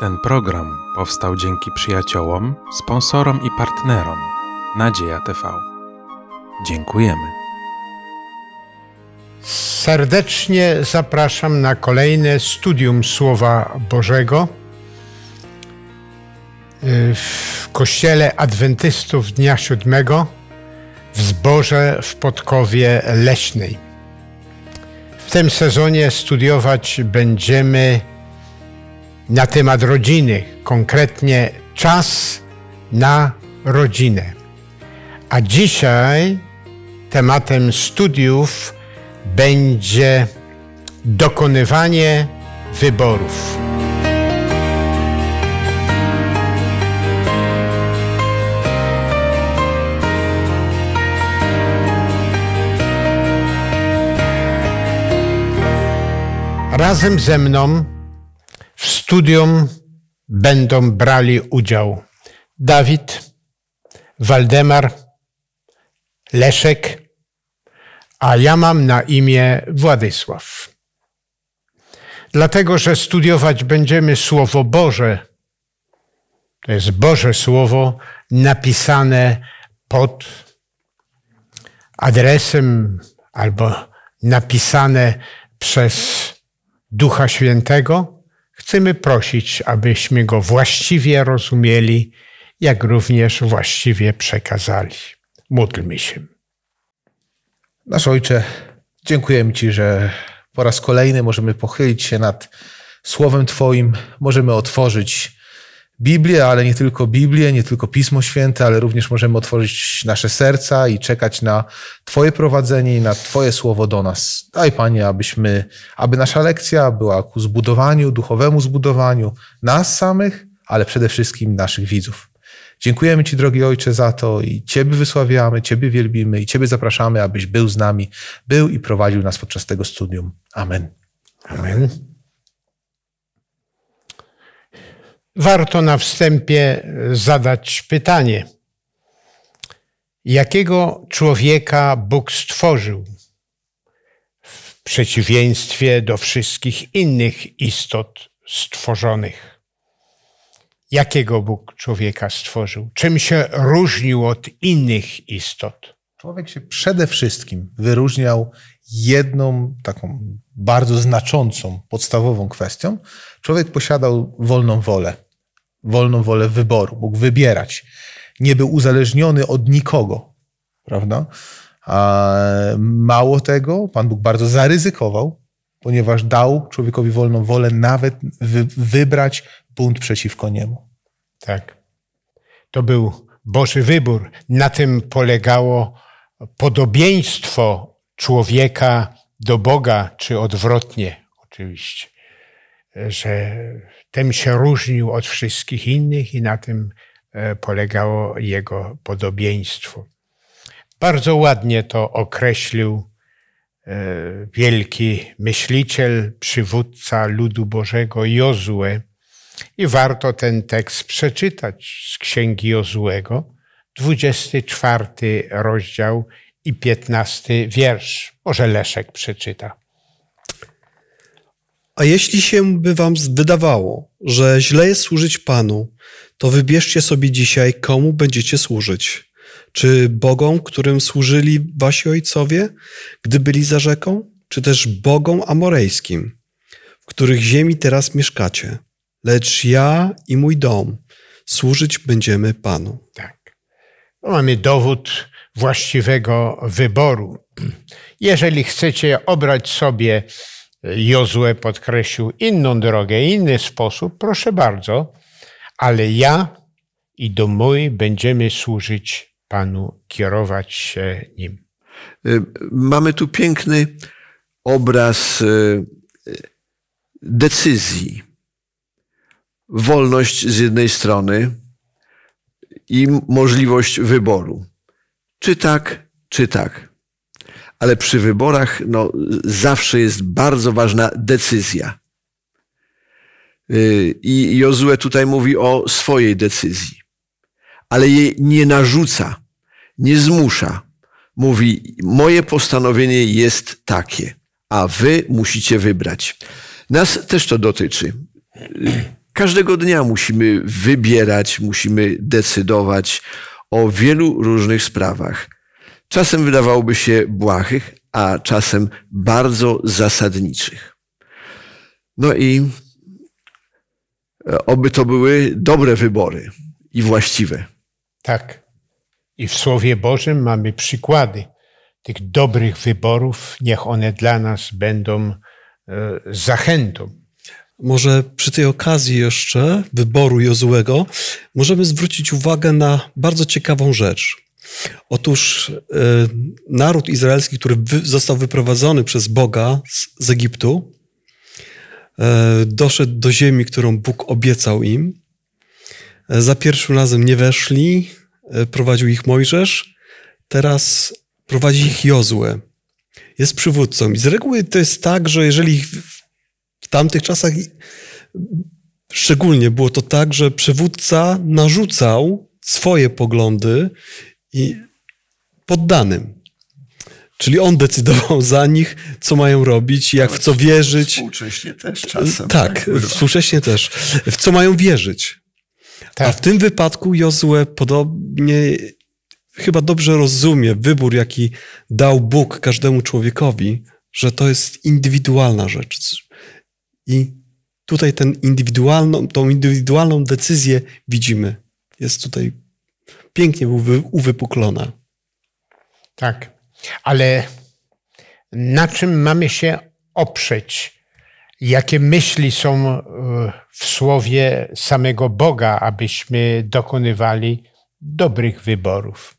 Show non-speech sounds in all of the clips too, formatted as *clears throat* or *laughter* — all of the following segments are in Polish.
Ten program powstał dzięki przyjaciołom, sponsorom i partnerom Nadzieja TV. Dziękujemy. Serdecznie zapraszam na kolejne studium Słowa Bożego y, w Kościele Adwentystów Dnia Siódmego w zborze w Podkowie Leśnej. W tym sezonie studiować będziemy na temat rodziny, konkretnie czas na rodzinę. A dzisiaj tematem studiów będzie dokonywanie wyborów. Razem ze mną w studium będą brali udział Dawid, Waldemar, Leszek, a ja mam na imię Władysław. Dlatego, że studiować będziemy Słowo Boże. To jest Boże Słowo napisane pod adresem albo napisane przez Ducha Świętego Chcemy prosić, abyśmy go właściwie rozumieli, jak również właściwie przekazali. Módlmy się. Nasz Ojcze, dziękujemy Ci, że po raz kolejny możemy pochylić się nad Słowem Twoim, możemy otworzyć Biblię, ale nie tylko Biblię, nie tylko Pismo Święte, ale również możemy otworzyć nasze serca i czekać na Twoje prowadzenie i na Twoje słowo do nas. Daj Panie, abyśmy, aby nasza lekcja była ku zbudowaniu, duchowemu zbudowaniu nas samych, ale przede wszystkim naszych widzów. Dziękujemy Ci, drogi Ojcze, za to i Ciebie wysławiamy, Ciebie wielbimy i Ciebie zapraszamy, abyś był z nami, był i prowadził nas podczas tego studium. Amen. Amen. warto na wstępie e, zadać pytanie: jakiego człowieka Bóg stworzył? W przeciwieństwie do wszystkich innych istot stworzonych. Jakiego Bóg człowieka stworzył? Czym się różnił od innych istot? Człowiek się przede wszystkim wyróżniał jedną taką bardzo znaczącą, podstawową kwestią. Człowiek posiadał wolną wolę wolną wolę wyboru, mógł wybierać. Nie był uzależniony od nikogo, prawda? A mało tego, Pan Bóg bardzo zaryzykował, ponieważ dał człowiekowi wolną wolę nawet wy, wybrać bunt przeciwko niemu. Tak. To był Boży wybór. Na tym polegało podobieństwo człowieka do Boga, czy odwrotnie, oczywiście. Że tym się różnił od wszystkich innych i na tym e, polegało jego podobieństwo. Bardzo ładnie to określił e, wielki myśliciel, przywódca ludu Bożego Jozue. I warto ten tekst przeczytać z Księgi Jozłego, 24 rozdział i 15 wiersz. Może Leszek przeczyta. A jeśli się by wam wydawało, że źle jest służyć Panu, to wybierzcie sobie dzisiaj, komu będziecie służyć. Czy bogom, którym służyli wasi ojcowie, gdy byli za rzeką, czy też bogom amorejskim, w których ziemi teraz mieszkacie. Lecz ja i mój dom służyć będziemy Panu. Tak. No, mamy dowód właściwego wyboru. Jeżeli chcecie obrać sobie Jozue podkreślił inną drogę, inny sposób, proszę bardzo, ale ja i do mój będziemy służyć Panu, kierować się Nim. Y, mamy tu piękny obraz y, decyzji. Wolność z jednej strony i możliwość wyboru. Czy tak, czy tak ale przy wyborach no, zawsze jest bardzo ważna decyzja. Y, I Jozue tutaj mówi o swojej decyzji, ale jej nie narzuca, nie zmusza. Mówi: Moje postanowienie jest takie, a wy musicie wybrać. Nas też to dotyczy. Każdego dnia musimy wybierać, musimy decydować o wielu różnych sprawach czasem wydawałoby się błahych, a czasem bardzo zasadniczych. No i e, oby to były dobre wybory i właściwe. Tak. I w Słowie Bożym mamy przykłady tych dobrych wyborów. Niech one dla nas będą e, zachętą. Może przy tej okazji jeszcze wyboru Jozłego możemy zwrócić uwagę na bardzo ciekawą rzecz. Otóż y, naród izraelski, który został wyprowadzony przez Boga z, Egiptu, y, doszedł do ziemi, którą Bóg obiecał im. Y, za pierwszym razem nie weszli, prowadził ich Mojżesz, teraz prowadzi ich Jozue. Jest przywódcą. I z reguły to jest tak, że jeżeli w tamtych czasach szczególnie było to tak, że przywódca narzucał swoje poglądy i poddanym. Czyli on decydował za nich, co mają robić, jak w co wierzyć. Współcześnie też czasem. Tak, tak współcześnie też. W co mają wierzyć. Tak. A w tym wypadku Jozue podobnie chyba dobrze rozumie wybór, jaki dał Bóg każdemu człowiekowi, że to jest indywidualna rzecz. I tutaj ten indywidualną, tą indywidualną decyzję widzimy. Jest tutaj pięknie był uwypuklona. Tak, ale na czym mamy się oprzeć? Jakie myśli są e, w słowie samego Boga, abyśmy dokonywali dobrych wyborów?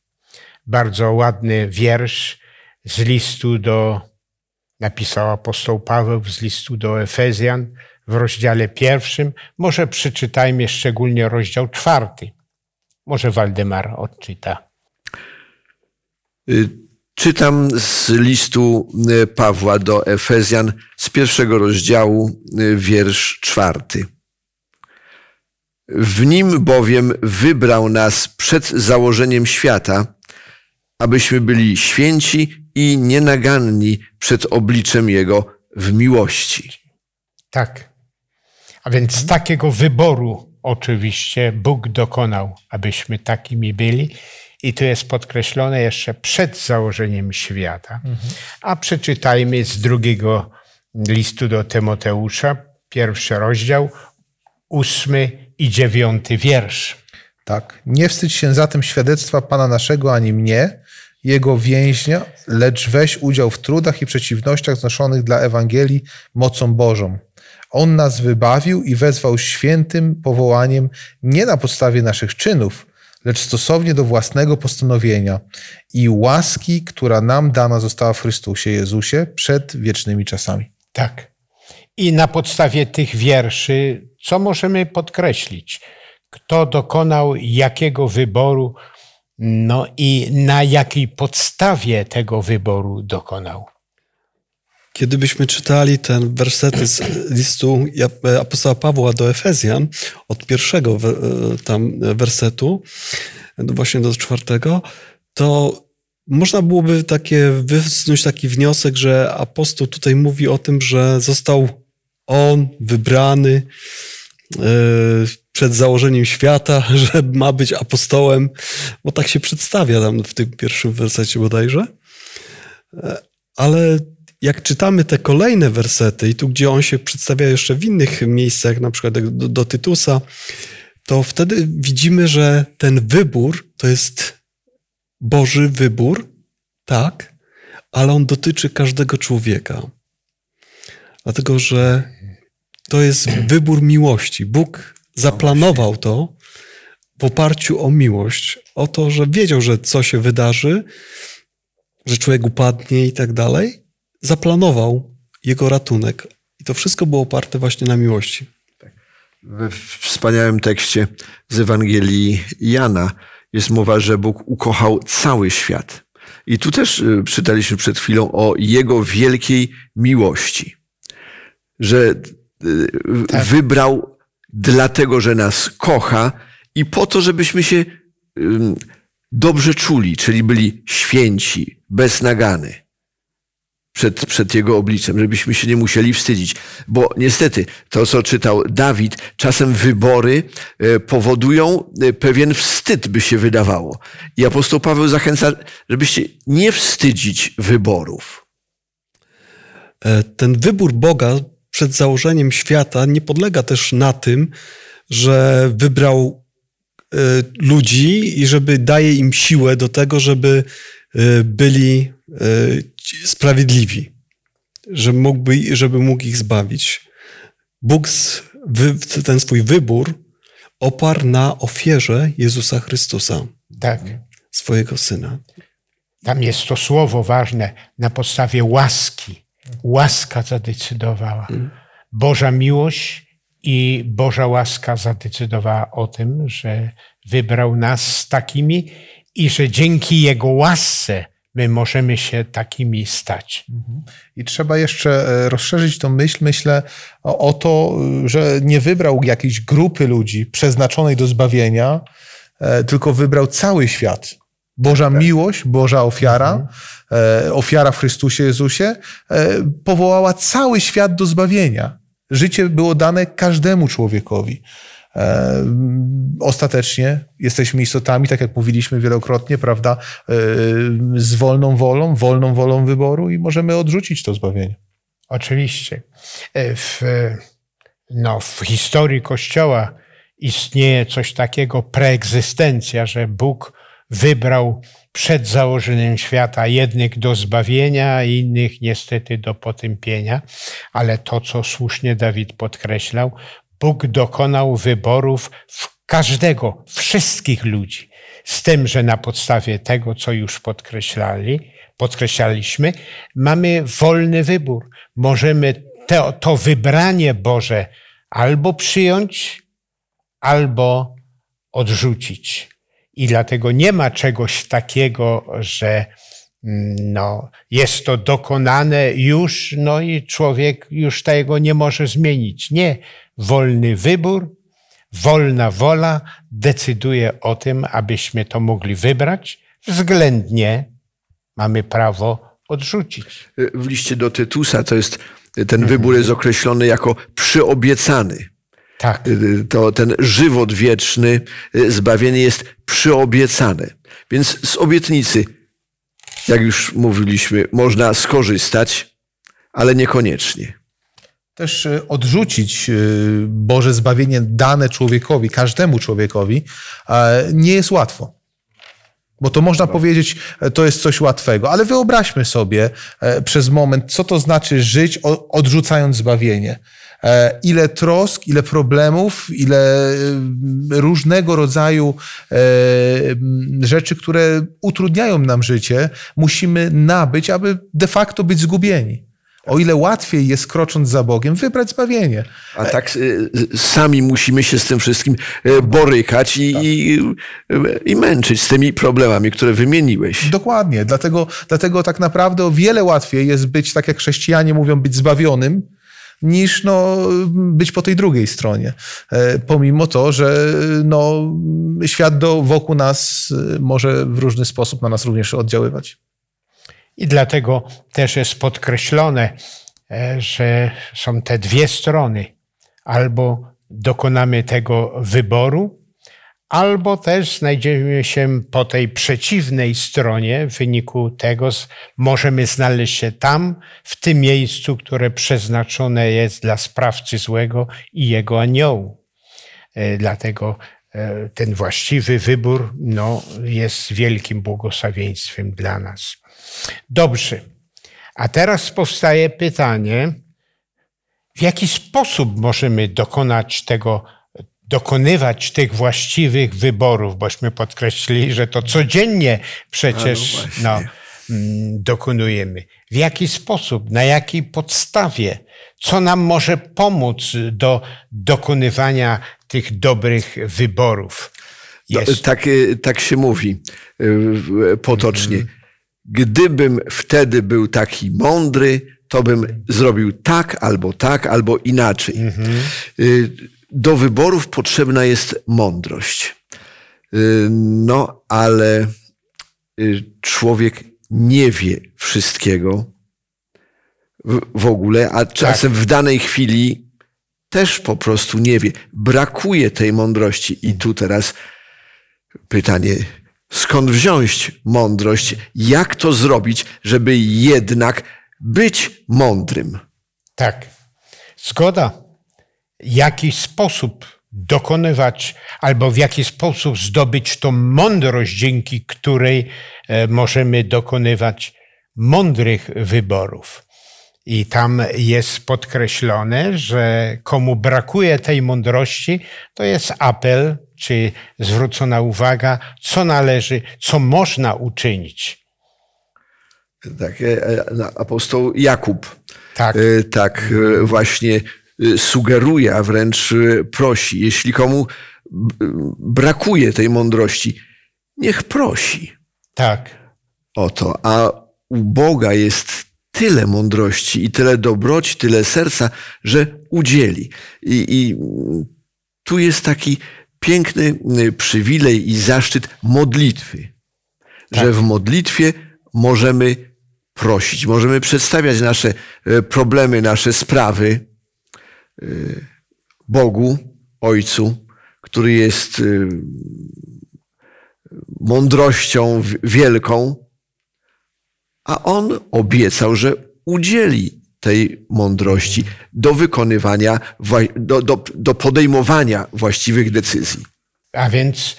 Bardzo ładny wiersz z listu do, napisał apostoł Paweł, z listu do Efezjan w rozdziale pierwszym. Może przeczytajmy szczególnie rozdział czwarty. Może Waldemar odczyta. Y, czytam z listu y, Pawła do Efezjan z pierwszego rozdziału, y, wiersz czwarty. W nim bowiem wybrał nas przed założeniem świata, abyśmy byli święci i nienaganni przed obliczem Jego w miłości. Tak. A więc z takiego wyboru oczywiście Bóg dokonał, abyśmy takimi byli. I to jest podkreślone jeszcze przed założeniem świata. A przeczytajmy z drugiego listu do Tymoteusza, pierwszy rozdział, ósmy i dziewiąty wiersz. Tak. Nie wstydź się zatem świadectwa Pana naszego ani mnie, jego więźnia, lecz weź udział w trudach i przeciwnościach znoszonych dla Ewangelii mocą Bożą. On nas wybawił i wezwał świętym powołaniem nie na podstawie naszych czynów, lecz stosownie do własnego postanowienia i łaski, która nam dana została w Chrystusie Jezusie przed wiecznymi czasami. Tak. I na podstawie tych wierszy, co możemy podkreślić? Kto dokonał jakiego wyboru, no i na jakiej podstawie tego wyboru dokonał? Kiedybyśmy czytali ten werset z listu e, apostoła Pawła do Efezjan, od pierwszego e, tam e, wersetu, właśnie do czwartego, to można byłoby takie, wysnuć taki wniosek, że apostoł tutaj mówi o tym, że został on wybrany przed założeniem świata, *laughs* że ma być apostołem, bo tak się przedstawia tam w tym pierwszym wersecie bodajże. Ale jak czytamy te kolejne wersety, i tu gdzie on się przedstawia jeszcze w innych miejscach, na przykład do, do Tytusa, to wtedy widzimy, że ten wybór to jest Boży wybór, tak, ale on dotyczy każdego człowieka. Dlatego, że to jest wybór miłości. Bóg zaplanował to w oparciu o miłość, o to, że wiedział, że co się wydarzy, że człowiek upadnie i tak dalej, zaplanował jego ratunek. I to wszystko było oparte właśnie na miłości. Tak. We wspaniałym tekście z Ewangelii Jana jest mowa, że Bóg ukochał cały świat. I tu też y, czytaliśmy przed chwilą o Jego wielkiej miłości, że y, tak. wybrał dlatego, że nas kocha i po to, żebyśmy się dobrze czuli, czyli byli święci, bez nagany przed, przed jego obliczem, żebyśmy się nie musieli wstydzić. Bo niestety, to co czytał Dawid, czasem wybory e, powodują e, pewien wstyd, by się wydawało. I apostoł Paweł zachęca, żebyście nie wstydzić wyborów. E, ten wybór Boga przed założeniem świata nie podlega też na tym, że wybrał ludzi i żeby daje im siłę do tego, żeby byli E, sprawiedliwi, że mógłby, żeby mógł ich zbawić. Bóg ten swój wybór oparł na ofierze Jezusa Chrystusa. Tak. Swojego syna. Tam jest to słowo ważne na podstawie łaski. Łaska zadecydowała. Mm. Boża miłość i Boża łaska zadecydowała o tym, że wybrał nas z takimi i że dzięki Jego łasce my możemy się takimi stać. Mhm. I trzeba jeszcze e, rozszerzyć tą myśl, myślę, o, o to, e, że nie wybrał jakiejś grupy ludzi przeznaczonej do zbawienia, e, tylko wybrał cały świat. Boża tak. miłość, Boża ofiara, mhm. ofiara w Chrystusie Jezusie, powołała cały świat do zbawienia. Życie było dane każdemu człowiekowi. E, ostatecznie jesteśmy istotami, tak jak mówiliśmy wielokrotnie, prawda, e, z wolną wolą, wolną wolą wyboru i możemy odrzucić to zbawienie. Oczywiście. E, w, no, w historii Kościoła istnieje coś takiego preegzystencja, że Bóg wybrał przed założeniem świata jednych do zbawienia, innych niestety do potępienia, ale to, co słusznie Dawid podkreślał, Bóg dokonał wyborów w każdego, wszystkich ludzi, z tym, że na podstawie tego, co już podkreślali, podkreślaliśmy, mamy wolny wybór. Możemy to, to wybranie Boże albo przyjąć, albo odrzucić. I dlatego nie ma czegoś takiego, że mm, no, jest to dokonane już, no i człowiek już tego nie może zmienić. Nie, wolny wybór, wolna wola decyduje o tym, abyśmy to mogli wybrać. Względnie mamy prawo odrzucić. W liście do Tytusa to jest ten wybór jest określony jako przyobiecany. Tak. To ten żywot wieczny, y, zbawienie jest przyobiecane. Więc z obietnicy, jak już mówiliśmy, można skorzystać, ale niekoniecznie też e, odrzucić e, Boże zbawienie dane człowiekowi, każdemu człowiekowi, nie jest łatwo. Bo to można powiedzieć, e, to jest coś łatwego, ale wyobraźmy sobie przez moment, co to znaczy żyć odrzucając zbawienie. Ile trosk, ile problemów, ile różnego rodzaju rzeczy, które utrudniają nam życie, musimy nabyć, aby de facto być zgubieni. O ile łatwiej jest, krocząc za Bogiem, wybrać zbawienie. A tak e, sami musimy się z tym wszystkim e, borykać i, tak. i, i męczyć z tymi problemami, które wymieniłeś. Dokładnie. Dlatego, dlatego tak naprawdę o wiele łatwiej jest być, tak jak chrześcijanie mówią, być zbawionym, niż no, być po tej drugiej stronie. E, pomimo to, że no, świat do, wokół nas może w różny sposób na nas również oddziaływać. I dlatego też jest podkreślone, e, że są te dwie strony. Albo dokonamy tego wyboru, albo też znajdziemy się po tej przeciwnej stronie. W wyniku tego możemy znaleźć się tam, w tym miejscu, które przeznaczone jest dla sprawcy złego i jego aniołu. E, dlatego e, ten właściwy wybór no, jest wielkim błogosławieństwem dla nas. Dobrze. A teraz powstaje pytanie, w jaki sposób możemy dokonać tego, dokonywać tych właściwych wyborów, bośmy podkreślili, że to codziennie przecież no, no mm, dokonujemy. W jaki sposób, na jakiej podstawie, co nam może pomóc do dokonywania tych dobrych wyborów? No, Jest. Tak, tak się mówi y, potocznie. Mm -hmm gdybym wtedy był taki mądry, to bym zrobił tak, albo tak, albo inaczej. Y, do wyborów potrzebna jest mądrość. Y, no, ale y, człowiek nie wie wszystkiego w, ogóle, a tak. czasem tak. w danej chwili też po prostu nie wie. Brakuje tej mądrości. I tu teraz pytanie skąd wziąć mądrość, jak to zrobić, żeby jednak być mądrym. Tak, zgoda. Jaki sposób dokonywać, albo w jaki sposób zdobyć tą mądrość, dzięki której e, możemy dokonywać mądrych wyborów. I tam jest podkreślone, że komu brakuje tej mądrości, to jest apel, czy zwrócona uwaga, co należy, co można uczynić. Tak, e, e, apostoł Jakub. Tak. E, tak, właśnie sugeruje, a wręcz prosi. Jeśli komu brakuje tej mądrości, niech prosi. Tak. O to. A u Boga jest tyle mądrości i tyle dobroci, tyle serca, że udzieli. I, i tu jest taki piękny y, przywilej i zaszczyt modlitwy, tak. że w modlitwie możemy prosić, możemy przedstawiać nasze y, problemy, nasze sprawy y, Bogu, Ojcu, który jest mądrością wielką, a on obiecał, że udzieli tej mądrości do wykonywania, do, do, do podejmowania właściwych decyzji. A więc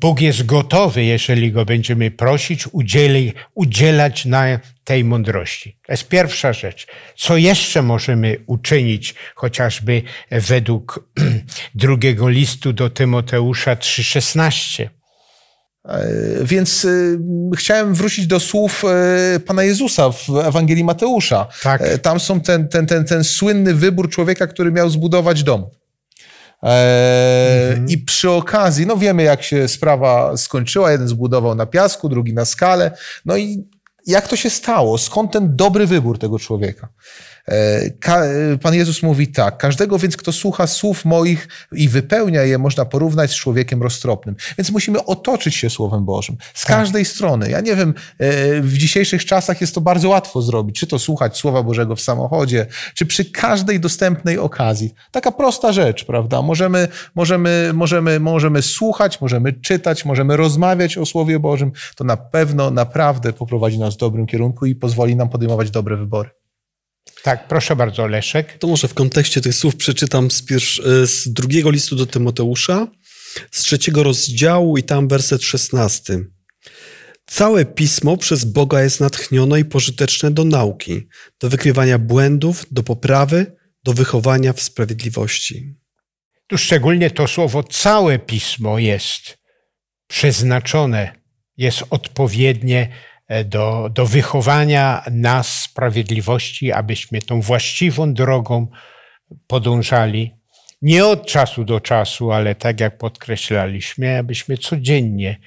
Bóg jest gotowy, jeżeli go będziemy prosić, udzieli, udzielać na tej mądrości. To jest pierwsza rzecz. Co jeszcze możemy uczynić, chociażby według *clears throat* drugiego listu do Tymoteusza 3,16? E, więc e, chciałem wrócić do słów e, Pana Jezusa w Ewangelii Mateusza. Tak. Tam są ten, ten, ten, ten słynny wybór człowieka, który miał zbudować dom. Eee, mhm. I przy okazji, no wiemy jak się sprawa skończyła, jeden zbudował na piasku, drugi na skale, no i jak to się stało? Skąd ten dobry wybór tego człowieka? E, Pan Jezus mówi tak: Każdego więc, kto słucha słów moich i wypełnia je, można porównać z człowiekiem roztropnym. Więc musimy otoczyć się Słowem Bożym z tak. każdej strony. Ja nie wiem, e, w dzisiejszych czasach jest to bardzo łatwo zrobić. Czy to słuchać Słowa Bożego w samochodzie, czy przy każdej dostępnej okazji. Taka prosta rzecz, prawda? Możemy, możemy, możemy, możemy słuchać, możemy czytać, możemy rozmawiać o Słowie Bożym. To na pewno naprawdę poprowadzi nas w dobrym kierunku i pozwoli nam podejmować dobre wybory. Tak, proszę bardzo, Leszek. To może w kontekście tych słów przeczytam z, e, z drugiego listu do Tymoteusza, z trzeciego rozdziału i tam werset szesnasty. Całe pismo przez Boga jest natchnione i pożyteczne do nauki, do wykrywania błędów, do poprawy, do wychowania w sprawiedliwości. Tu szczególnie to słowo całe pismo jest przeznaczone, jest odpowiednie E, do, do wychowania nas sprawiedliwości, abyśmy tą właściwą drogą podążali. Nie od czasu do czasu, ale tak jak podkreślaliśmy, abyśmy codziennie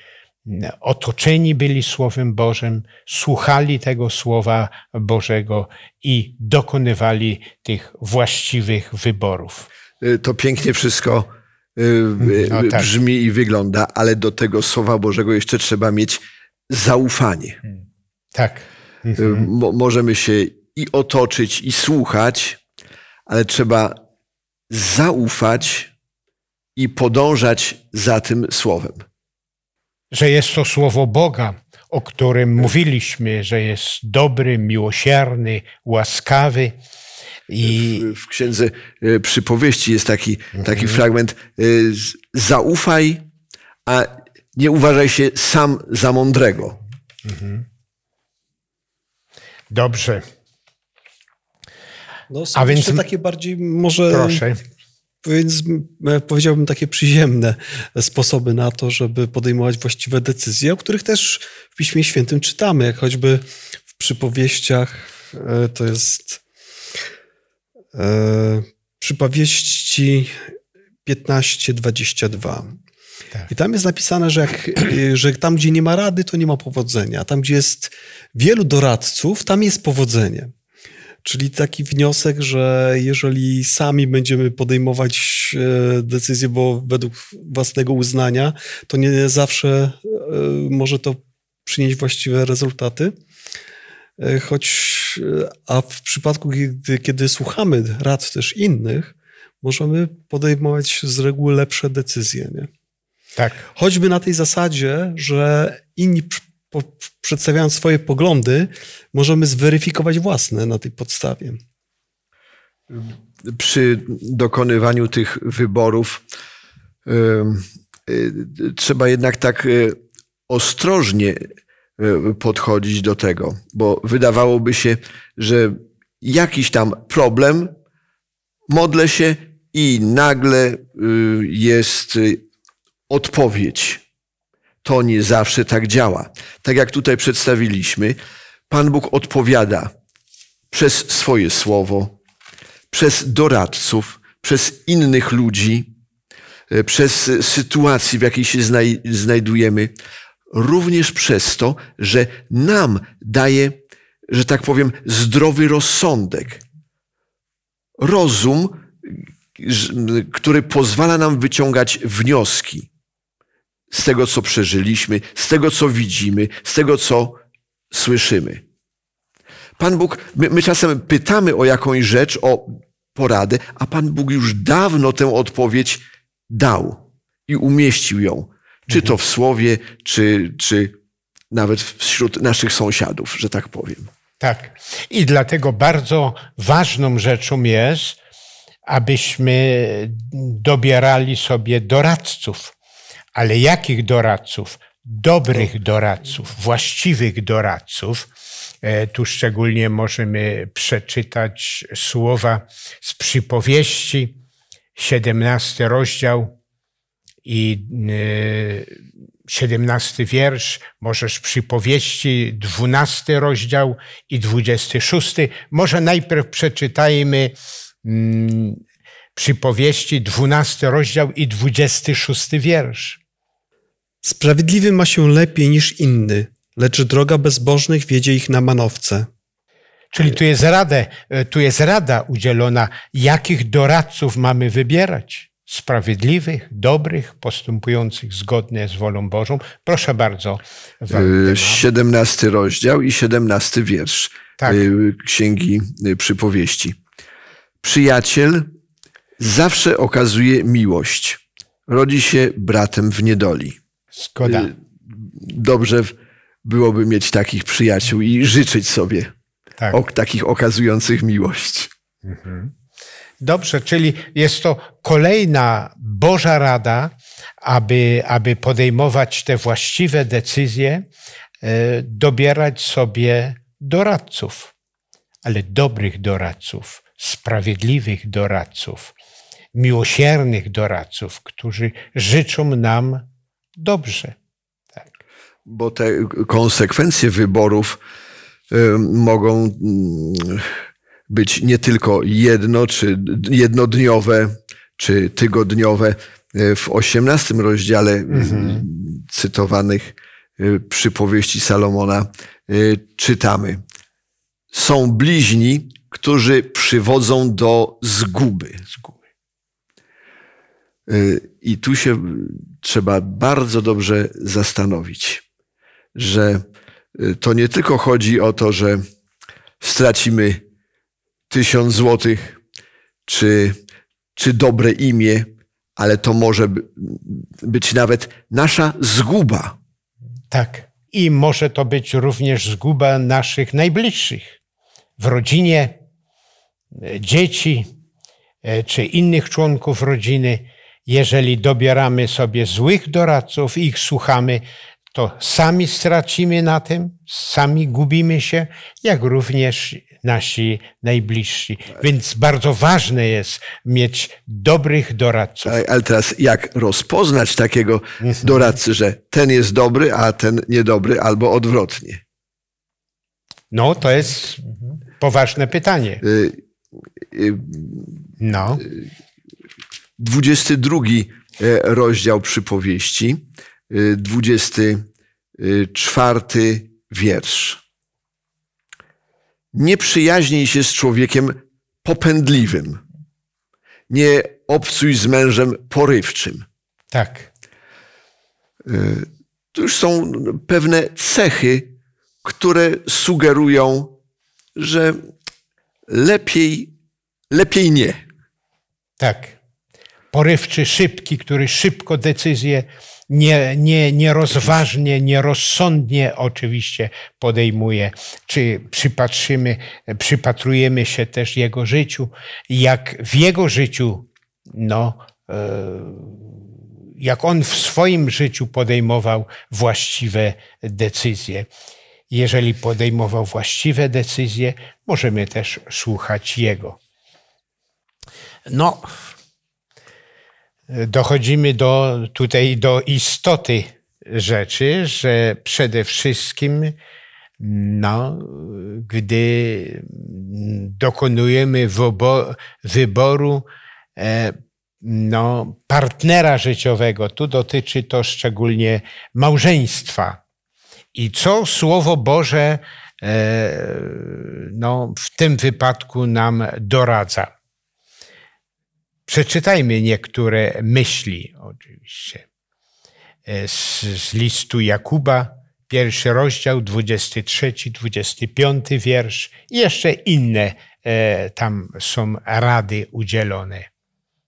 mm, otoczeni byli Słowem Bożym, słuchali tego Słowa Bożego i dokonywali tych właściwych wyborów. E, to pięknie wszystko e, mm, no, tak. brzmi i wygląda, ale do tego Słowa Bożego jeszcze trzeba mieć zaufanie. Hmm. Tak. Mhm. Y, możemy się i otoczyć, i słuchać, ale trzeba zaufać i podążać za tym słowem. Że jest to słowo Boga, o którym mówiliśmy, że jest dobry, miłosierny, łaskawy. I... Y, w, w księdze y, przypowieści jest taki, taki mhm. fragment: zaufaj, a nie uważaj się sam za mądrego. Mhm. Dobrze. No, A więc takie bardziej może. Proszę. Więc e, powiedziałbym takie przyziemne sposoby na to, żeby podejmować właściwe decyzje, o których też w Piśmie Świętym czytamy, jak choćby w przypowieściach e, to jest e, przypowieści 15-22. Tak. I tam jest napisane, że, jak, *clears throat* że tam, gdzie nie ma rady, to nie ma powodzenia. Tam, gdzie jest wielu doradców, tam jest powodzenie. Czyli taki wniosek, że jeżeli sami będziemy podejmować e, decyzje, bo według własnego uznania, to nie zawsze e, może to przynieść właściwe rezultaty. E, choć, a w przypadku, kiedy, kiedy słuchamy rad też innych, możemy podejmować z reguły lepsze decyzje. Nie? Tak. Choćby na tej zasadzie, że inni po, przedstawiają swoje poglądy, możemy zweryfikować własne na tej podstawie. Przy dokonywaniu tych wyborów y, y, trzeba jednak tak y, ostrożnie y, podchodzić do tego, bo wydawałoby się, że jakiś tam problem, modlę się i nagle y, jest y, odpowiedź. To nie zawsze tak działa. Tak jak tutaj przedstawiliśmy, Pan Bóg odpowiada przez swoje słowo, przez doradców, przez innych ludzi, e, przez sytuację, w jakiej się znajdujemy, również przez to, że nam daje, że tak powiem, zdrowy rozsądek. Rozum, który pozwala nam wyciągać wnioski z tego, co przeżyliśmy, z tego, co widzimy, z tego, co słyszymy. Pan Bóg, my, my czasem pytamy o jakąś rzecz, o poradę, a Pan Bóg już dawno tę odpowiedź dał i umieścił ją, czy to w słowie, czy, czy nawet wśród naszych sąsiadów, że tak powiem. Tak. I dlatego bardzo ważną rzeczą jest, abyśmy dobierali sobie doradców, ale jakich doradców? Dobrych doradców, właściwych doradców. E, tu szczególnie możemy przeczytać słowa z przypowieści, 17 rozdział i 17 e, wiersz, możesz przypowieści, 12 rozdział i 26. Może najpierw przeczytajmy mm, przypowieści, 12 rozdział i 26 wiersz. Sprawiedliwy ma się lepiej niż inny, lecz droga bezbożnych wiedzie ich na manowce. Czyli tu jest rada, e, tu jest rada udzielona, jakich doradców mamy wybierać. Sprawiedliwych, dobrych, postępujących zgodnie z wolą Bożą. Proszę bardzo. E, siedemnasty rozdział i siedemnasty wiersz tak. E, Księgi Przypowieści. Przyjaciel zawsze okazuje miłość. Rodzi się bratem w niedoli. Szkoda. Y, dobrze byłoby mieć takich przyjaciół i życzyć sobie tak. ok, takich okazujących miłość. Mhm. Dobrze, czyli jest to kolejna Boża Rada, aby, aby podejmować te właściwe decyzje, e, dobierać sobie doradców, ale dobrych doradców, sprawiedliwych doradców, miłosiernych doradców, którzy życzą nam dobrze. Tak. Bo te konsekwencje wyborów y, mogą mm, być nie tylko jedno, czy jednodniowe, czy tygodniowe. Y, w osiemnastym rozdziale y, mhm. cytowanych przypowieści Salomona czytamy. Są bliźni, którzy przywodzą do zguby. zguby. I tu się trzeba bardzo dobrze zastanowić, że y, to nie tylko chodzi o to, że stracimy tysiąc złotych czy, czy dobre imię, ale to może być nawet nasza zguba. Tak. I może to być również zguba naszych najbliższych w rodzinie, y, dzieci y, czy innych członków rodziny jeżeli dobieramy sobie złych doradców i ich słuchamy, to sami stracimy na tym, sami gubimy się, jak również nasi najbliżsi. Więc bardzo ważne jest mieć dobrych doradców. Ale, teraz jak rozpoznać takiego doradcy, że ten jest dobry, a ten niedobry, albo odwrotnie? No, to jest poważne pytanie. Y-, y no. Y, 22 e, rozdział przypowieści, 24 e, wiersz. Nie przyjaźnij się z człowiekiem popędliwym. Nie obcuj z mężem porywczym. Tak. E, tu już są pewne cechy, które sugerują, że lepiej, lepiej nie. Tak porywczy, szybki, który szybko decyzje nie, nie, nierozważnie, nierozsądnie oczywiście podejmuje. Czy przypatrzymy, przypatrujemy się też jego życiu, jak w jego życiu, no, e, jak on w swoim życiu podejmował właściwe decyzje. Jeżeli podejmował właściwe decyzje, możemy też słuchać jego. No, dochodzimy do, tutaj do istoty rzeczy, że przede wszystkim, no, gdy dokonujemy wyboru e, no, partnera życiowego, tu dotyczy to szczególnie małżeństwa. I co Słowo Boże e, no, w tym wypadku nam doradza? Przeczytajmy niektóre myśli, oczywiście, e, z, z listu Jakuba, pierwszy rozdział, 23, 25 wiersz. I jeszcze inne e, tam są rady udzielone.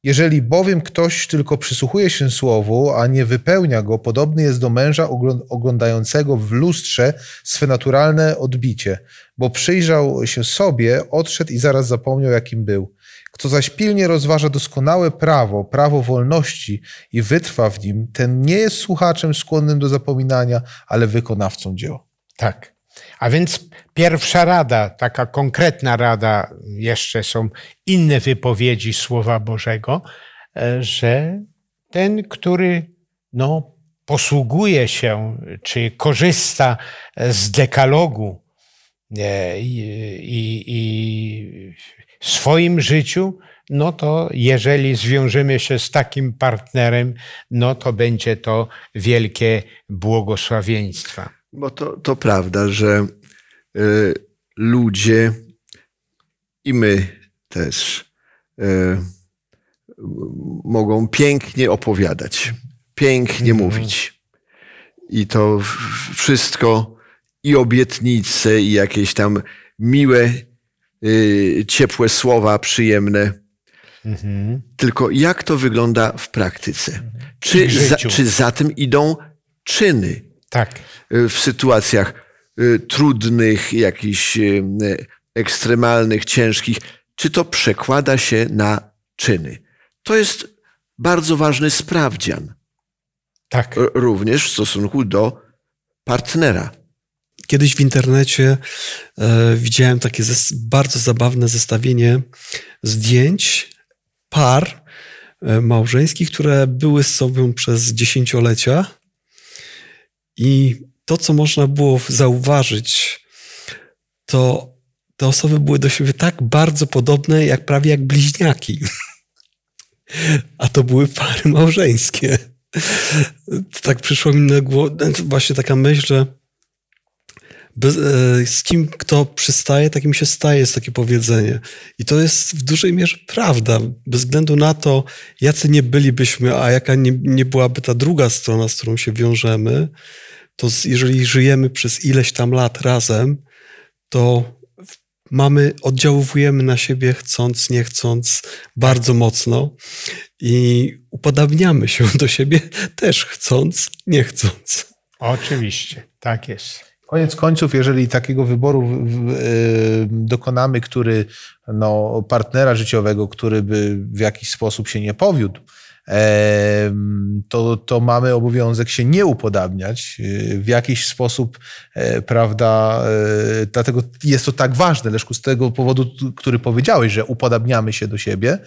Jeżeli bowiem ktoś tylko przysłuchuje się słowu, a nie wypełnia go, podobny jest do męża oglądającego w lustrze swe naturalne odbicie, bo przyjrzał się sobie, odszedł i zaraz zapomniał, jakim był. Kto zaś pilnie rozważa doskonałe prawo, prawo wolności i wytrwa w nim, ten nie jest słuchaczem skłonnym do zapominania, ale wykonawcą dzieła. Tak. A więc pierwsza rada, taka konkretna rada, jeszcze są inne wypowiedzi Słowa Bożego, e, że ten, który no, posługuje się czy korzysta e, z dekalogu e, i, i, i swoim życiu, no to jeżeli zwiążemy się z takim partnerem, no to będzie to wielkie błogosławieństwa. Bo to, to prawda, że y, ludzie i my też y, mogą pięknie opowiadać, pięknie mm. mówić. I to wszystko, i obietnice, i jakieś tam miłe Y, ciepłe słowa, przyjemne. Mhm. Tylko jak to wygląda w praktyce? Mhm. Czy za, czy za tym idą czyny? Tak. Y, w sytuacjach y, trudnych, jakichś ekstremalnych, ciężkich, czy to przekłada się na czyny? To jest bardzo ważny sprawdzian. Tak. Również w stosunku do partnera. Kiedyś w internecie e, widziałem takie bardzo zabawne zestawienie zdjęć par e, małżeńskich, które były z sobą przez dziesięciolecia. I to, co można było zauważyć, to te osoby były do siebie tak bardzo podobne, jak prawie jak bliźniaki. *laughs* A to były pary małżeńskie. To *laughs* tak przyszło mi na głowę, znaczy właśnie taka myśl, że E, z kim kto przystaje, takim się staje, jest takie powiedzenie. I to jest w dużej mierze prawda, bez względu na to, jacy nie bylibyśmy, a jaka nie, nie byłaby ta druga strona, z którą się wiążemy, to jeżeli żyjemy przez ileś tam lat razem, to mamy, oddziaływujemy na siebie chcąc, nie chcąc bardzo mocno i upodabniamy się do siebie *laughs* też chcąc, nie chcąc. Oczywiście, tak jest. Koniec końców, jeżeli takiego wyboru y, dokonamy, który no, partnera życiowego, który by w jakiś sposób się nie powiódł, to, to mamy obowiązek się nie upodabniać y, w jakiś sposób, e, prawda? E, dlatego jest to tak ważne, Leszku, z tego powodu, który powiedziałeś, że upodabniamy się do siebie,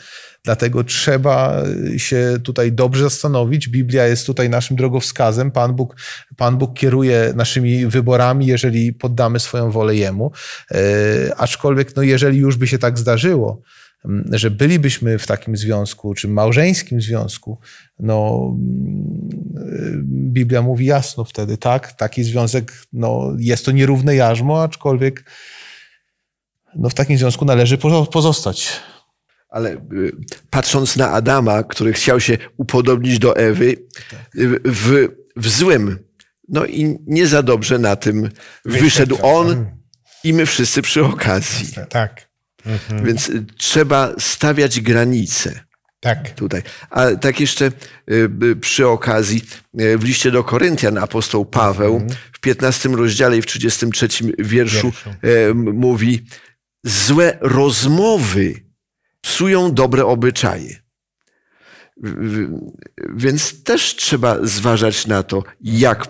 dlatego trzeba y, się tutaj dobrze zastanowić. Biblia jest tutaj naszym drogowskazem. Pan Bóg, Pan Bóg kieruje naszymi wyborami, jeżeli poddamy swoją wolę Jemu. E, aczkolwiek, no, jeżeli już by się tak zdarzyło, Mm, że bylibyśmy w takim związku, czy małżeńskim związku, no, mm, y, Biblia mówi jasno wtedy, tak, taki związek, no, jest to nierówne jarzmo, aczkolwiek no, w takim związku należy pozostać. Ale y, patrząc na Adama, który chciał się upodobnić do Ewy, tak. y, w, w złym, no i nie za dobrze na tym wyszedł on tak. i my wszyscy przy okazji. Tak. Mhm. Więc y, trzeba stawiać granice. Tak. Tutaj. A tak jeszcze y, przy okazji, y, w liście do Koryntian apostoł Paweł mhm. w 15 rozdziale i w 33 wierszu, wierszu. mówi: Złe rozmowy psują dobre obyczaje. Więc też trzeba zważać na to, jak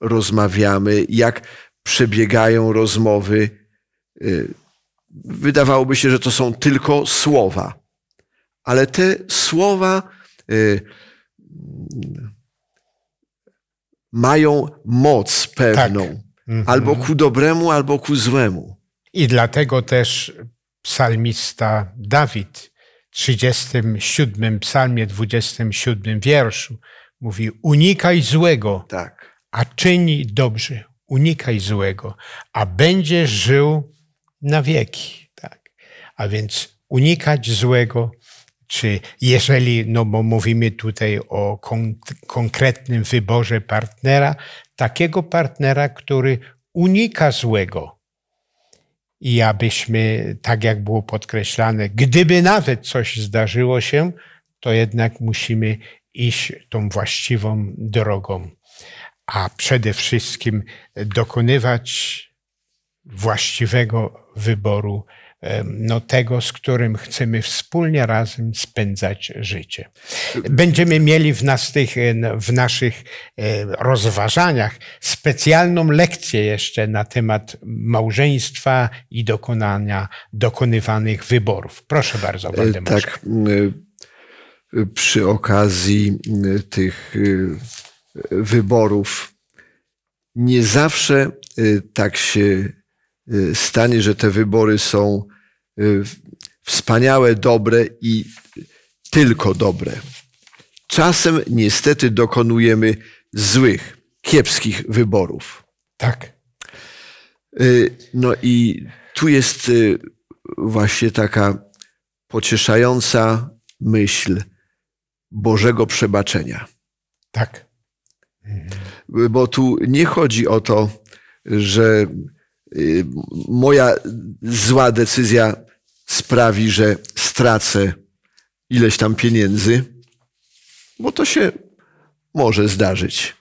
rozmawiamy, jak przebiegają rozmowy wydawałoby się, że to są tylko słowa. Ale te słowa y, mają moc pewną, tak. mhm. albo ku dobremu, albo ku złemu. I dlatego też psalmista Dawid w 37 psalmie, 27 wierszu mówi: Unikaj złego, tak. a czyni dobrze. Unikaj złego, a będziesz żył na wieki. Tak. A więc unikać złego, czy jeżeli, no bo mówimy tutaj o kon konkretnym wyborze partnera, takiego partnera, który unika złego. I abyśmy, tak jak było podkreślane, gdyby nawet coś zdarzyło się, to jednak musimy iść tą właściwą drogą. A przede wszystkim dokonywać właściwego wyboru no, tego, z którym chcemy wspólnie razem spędzać życie. Będziemy mieli w, nas tych, w naszych rozważaniach specjalną lekcję jeszcze na temat małżeństwa i dokonania dokonywanych wyborów. Proszę bardzo, e, Waldemar. Tak. E, przy okazji e, tych wyborów nie zawsze tak się Y, stanie, że te wybory są y, wspaniałe, dobre i tylko dobre. Czasem niestety dokonujemy złych, kiepskich wyborów. Tak. Y, no i tu jest właśnie taka pocieszająca myśl Bożego przebaczenia. Tak. Bo tu nie chodzi o to, że Y, moja zła decyzja sprawi, że stracę ileś tam pieniędzy, bo to się może zdarzyć.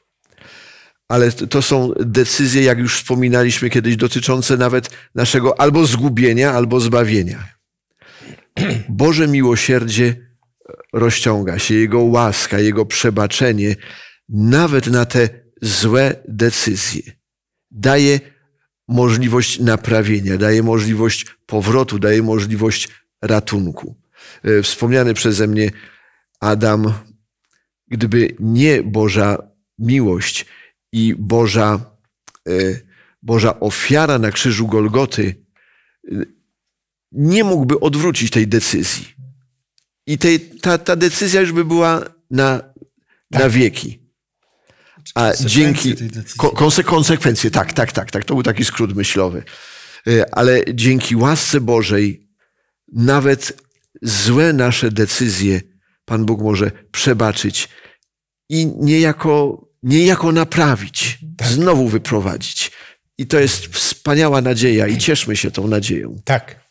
Ale to są decyzje, jak już wspominaliśmy kiedyś, dotyczące nawet naszego albo zgubienia, albo zbawienia. *clears throat* Boże miłosierdzie rozciąga się, Jego łaska, Jego przebaczenie, nawet na te złe decyzje. Daje możliwość naprawienia, daje możliwość powrotu, daje możliwość ratunku. E, wspomniany przeze mnie Adam, gdyby nie Boża miłość i Boża, e, Boża ofiara na krzyżu Golgoty, e, nie mógłby odwrócić tej decyzji. I tej, ta, ta decyzja już by była na, tak. na wieki. A dzięki ko konsekwencje, tak, tak, tak, tak. To był taki skrót myślowy. Y, ale dzięki łasce Bożej nawet złe nasze decyzje Pan Bóg może przebaczyć i niejako, niejako naprawić, tak. znowu wyprowadzić. I to jest wspaniała nadzieja i cieszmy się tą nadzieją. Tak.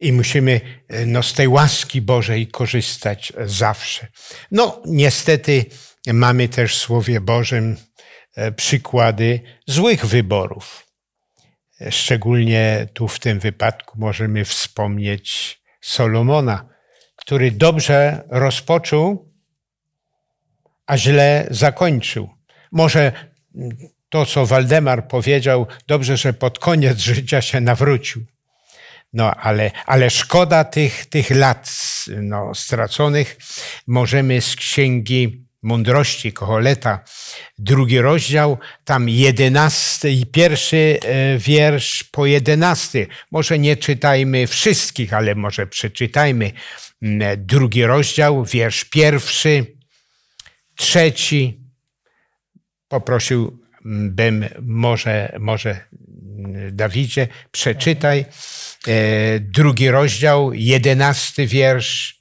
I musimy e, no, z tej łaski Bożej korzystać e, zawsze. No, niestety Mamy też w Słowie Bożym e, przykłady złych wyborów. E, szczególnie tu w tym wypadku możemy wspomnieć Solomona, który dobrze rozpoczął, a źle zakończył. Może mm, to, co Waldemar powiedział, dobrze, że pod koniec życia się nawrócił. No, ale, ale szkoda tych, tych lat no, straconych możemy z księgi mądrości Koholeta, drugi rozdział, tam jedenasty i pierwszy e, wiersz po jedenasty. Może nie czytajmy wszystkich, ale może przeczytajmy mm, drugi rozdział, wiersz pierwszy, trzeci. Poprosiłbym mm, może, może mm, Dawidzie, przeczytaj e, drugi rozdział, jedenasty wiersz,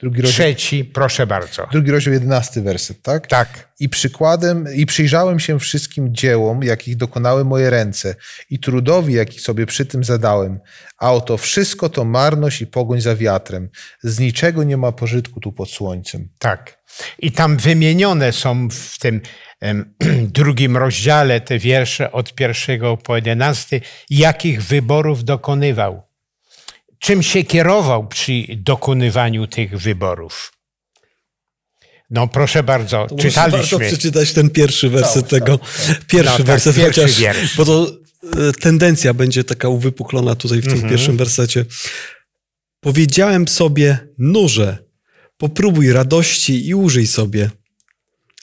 Drugi rozdział, Trzeci, proszę bardzo. Drugi rozdział, jedenasty werset, tak? Tak. I przykładem, i przyjrzałem się wszystkim dziełom, jakich dokonały moje ręce i trudowi, jaki sobie przy tym zadałem. A oto wszystko to marność i pogoń za wiatrem. Z niczego nie ma pożytku tu pod słońcem. Tak. I tam wymienione są w tym em, *clears throat* drugim rozdziale te wiersze od pierwszego po jedenasty, jakich wyborów dokonywał czym się kierował przy dokonywaniu tych wyborów? No proszę bardzo, to czytaliśmy. Warto przeczytać ten pierwszy werset tak, tak, tego. Tak, pierwszy no, werset, tak, pierwszy chociaż, wiersz. bo to e, tendencja będzie taka uwypuklona tutaj w tym mhm. pierwszym wersecie. Powiedziałem sobie, nurze, popróbuj radości i użyj sobie.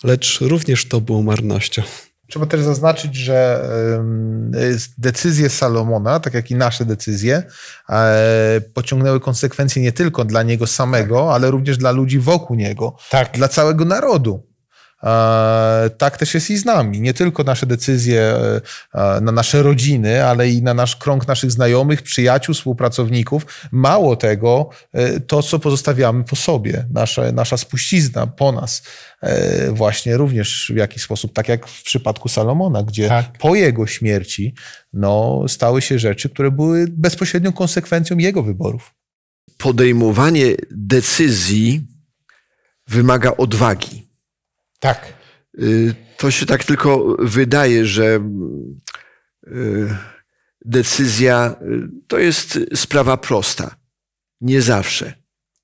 Lecz również to było marnością. Trzeba też zaznaczyć, że decyzje Salomona, tak jak i nasze decyzje, e, pociągnęły konsekwencje nie tylko dla niego samego, tak. ale również dla ludzi wokół niego, tak. dla całego narodu. E, tak też jest i z nami. Nie tylko nasze decyzje e, e, na nasze rodziny, ale i na nasz krąg naszych znajomych, przyjaciół, współpracowników. Mało tego, to co pozostawiamy po sobie, nasze, nasza spuścizna po nas, właśnie również w jakiś sposób, tak jak w przypadku Salomona, gdzie tak. po jego śmierci no, stały się rzeczy, które były bezpośrednią konsekwencją jego wyborów. Podejmowanie decyzji wymaga odwagi tak. Y, to się tak tylko wydaje, że y, decyzja y, to jest sprawa prosta. Nie zawsze.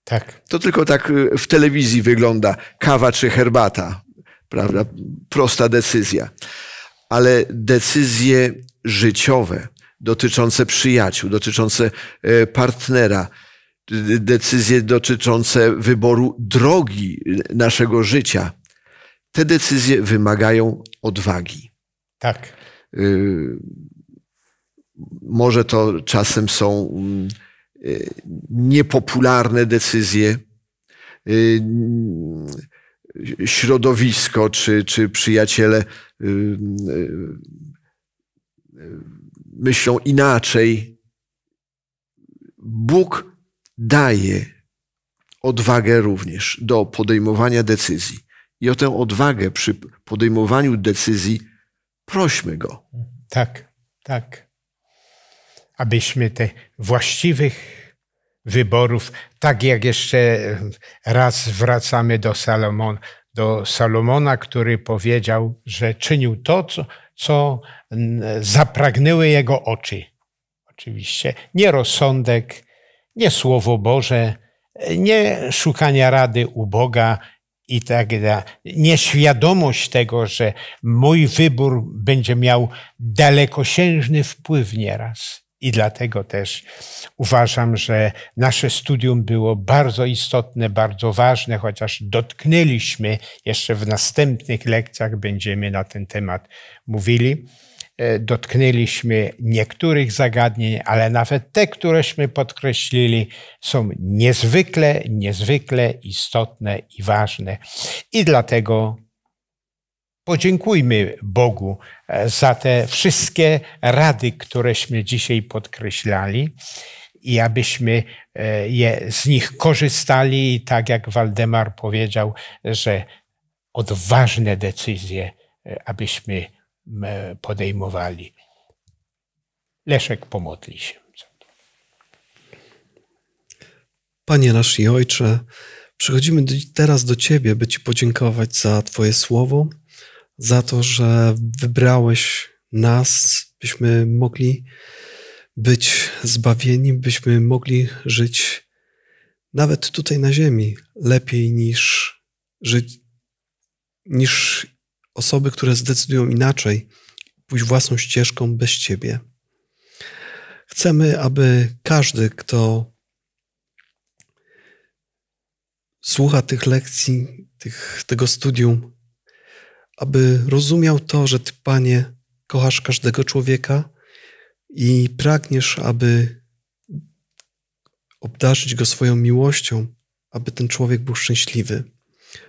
Tak. To tylko tak w telewizji wygląda kawa czy herbata, prawda? Prosta decyzja. Ale decyzje życiowe dotyczące przyjaciół, dotyczące e, partnera, decyzje dotyczące wyboru drogi naszego życia te decyzje wymagają odwagi. Tak. Y może to czasem są y, niepopularne decyzje. Y, środowisko czy, czy przyjaciele y, myślą inaczej. Bóg daje odwagę również do podejmowania decyzji i o tę odwagę przy podejmowaniu decyzji, prośmy Go. Tak, tak. Abyśmy te właściwych wyborów, tak jak jeszcze raz wracamy do, Salomon, do Salomona, który powiedział, że czynił to, co, co zapragnęły jego oczy. Oczywiście nie rozsądek, nie Słowo Boże, nie szukania rady u Boga, i tak dalej. Nieświadomość tego, że mój wybór będzie miał dalekosiężny wpływ nieraz. I dlatego też uważam, że nasze studium było bardzo istotne, bardzo ważne, chociaż dotknęliśmy, jeszcze w następnych lekcjach będziemy na ten temat mówili. E, dotknęliśmy niektórych zagadnień, ale nawet te, któreśmy podkreślili, są niezwykle, niezwykle istotne i ważne. I dlatego podziękujmy Bogu e, za te wszystkie rady, któreśmy dzisiaj podkreślali i abyśmy e, je, z nich korzystali, I tak jak Waldemar powiedział, że odważne decyzje, abyśmy E, podejmowali. Leszek pomodli się. Panie nasz i Ojcze, przychodzimy teraz do Ciebie, by Ci podziękować za Twoje słowo, za to, że wybrałeś nas, byśmy mogli być zbawieni, byśmy mogli żyć nawet tutaj na ziemi lepiej niż, żyć, niż osoby, które zdecydują inaczej, pójść własną ścieżką bez Ciebie. Chcemy, aby każdy, kto słucha tych lekcji, tych, tego studium, aby rozumiał to, że Ty, Panie, kochasz każdego człowieka i pragniesz, aby obdarzyć go swoją miłością, aby ten człowiek był szczęśliwy.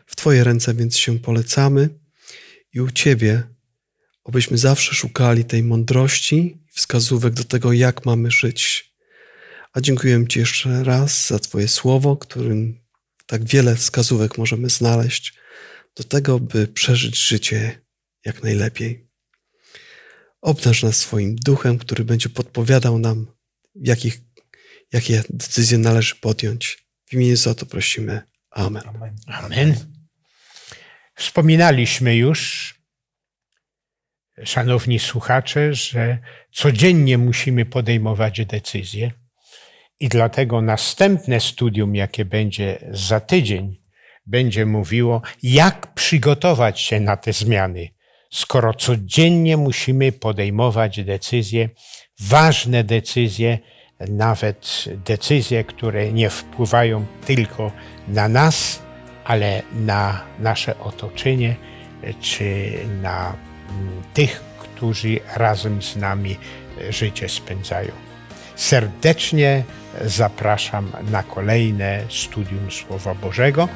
W Twoje ręce więc się polecamy i u Ciebie, abyśmy zawsze szukali tej mądrości i wskazówek do tego, jak mamy żyć. A dziękuję Ci jeszcze raz za Twoje słowo, którym tak wiele wskazówek możemy znaleźć do tego, by przeżyć życie jak najlepiej. Obdarz nas swoim duchem, który będzie podpowiadał nam, jakich, jakie decyzje należy podjąć. W imieniu za to prosimy. Amen. Amen. Amen. Wspominaliśmy już, szanowni słuchacze, że codziennie musimy podejmować decyzje i dlatego następne studium, jakie będzie za tydzień, będzie mówiło, jak przygotować się na te zmiany, skoro codziennie musimy podejmować decyzje, ważne decyzje, nawet decyzje, które nie wpływają tylko na nas, ale na nasze otoczenie czy na mm, tych, którzy razem z nami e, życie spędzają. Serdecznie zapraszam na kolejne studium Słowa Bożego.